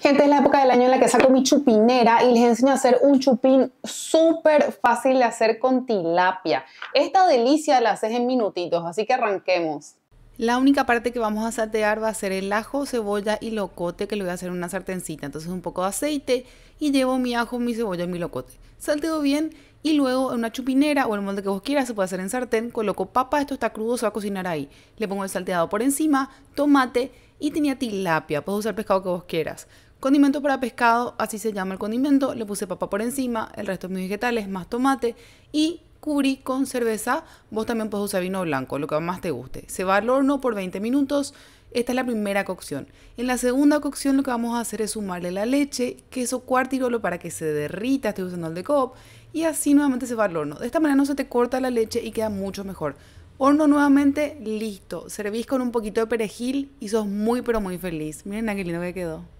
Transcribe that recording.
Gente, es la época del año en la que saco mi chupinera y les enseño a hacer un chupín súper fácil de hacer con tilapia. Esta delicia la haces en minutitos, así que arranquemos. La única parte que vamos a saltear va a ser el ajo, cebolla y locote que le voy a hacer en una sartencita. Entonces un poco de aceite y llevo mi ajo, mi cebolla y mi locote. Salteo bien y luego en una chupinera o el molde que vos quieras, se puede hacer en sartén, coloco papa, esto está crudo, se va a cocinar ahí. Le pongo el salteado por encima, tomate y tenía tilapia, puedes usar pescado que vos quieras. Condimento para pescado, así se llama el condimento, le puse papa por encima, el resto de mis vegetales, más tomate y curry con cerveza, vos también puedes usar vino blanco, lo que más te guste. Se va al horno por 20 minutos. Esta es la primera cocción. En la segunda cocción lo que vamos a hacer es sumarle la leche, queso cuartirolo para que se derrita, estoy usando el de cop, y así nuevamente se va al horno. De esta manera no se te corta la leche y queda mucho mejor. Horno nuevamente, listo. Servís con un poquito de perejil y sos muy pero muy feliz. Miren qué lindo que quedó.